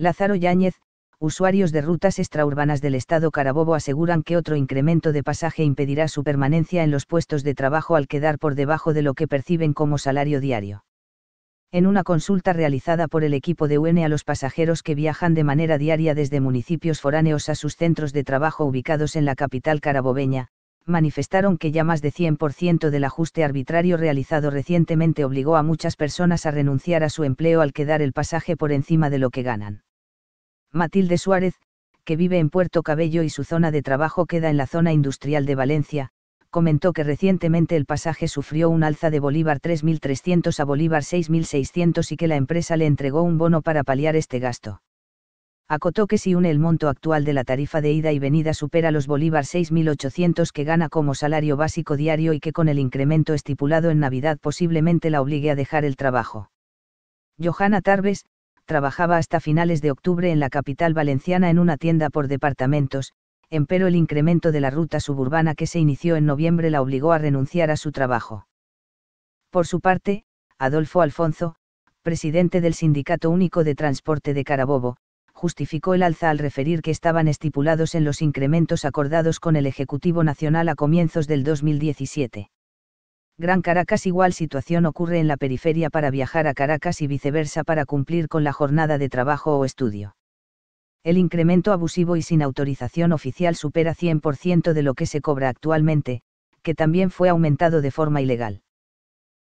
Lázaro Yáñez, usuarios de rutas extraurbanas del estado Carabobo aseguran que otro incremento de pasaje impedirá su permanencia en los puestos de trabajo al quedar por debajo de lo que perciben como salario diario. En una consulta realizada por el equipo de UN e a los pasajeros que viajan de manera diaria desde municipios foráneos a sus centros de trabajo ubicados en la capital carabobeña, manifestaron que ya más de 100% del ajuste arbitrario realizado recientemente obligó a muchas personas a renunciar a su empleo al quedar el pasaje por encima de lo que ganan. Matilde Suárez, que vive en Puerto Cabello y su zona de trabajo queda en la zona industrial de Valencia, comentó que recientemente el pasaje sufrió un alza de Bolívar 3.300 a Bolívar 6.600 y que la empresa le entregó un bono para paliar este gasto. Acotó que si une el monto actual de la tarifa de ida y venida supera los Bolívar 6.800 que gana como salario básico diario y que con el incremento estipulado en Navidad posiblemente la obligue a dejar el trabajo. Johanna Tarbes, trabajaba hasta finales de octubre en la capital valenciana en una tienda por departamentos, empero el incremento de la ruta suburbana que se inició en noviembre la obligó a renunciar a su trabajo. Por su parte, Adolfo Alfonso, presidente del Sindicato Único de Transporte de Carabobo, justificó el alza al referir que estaban estipulados en los incrementos acordados con el Ejecutivo Nacional a comienzos del 2017. Gran Caracas igual situación ocurre en la periferia para viajar a Caracas y viceversa para cumplir con la jornada de trabajo o estudio. El incremento abusivo y sin autorización oficial supera 100% de lo que se cobra actualmente, que también fue aumentado de forma ilegal.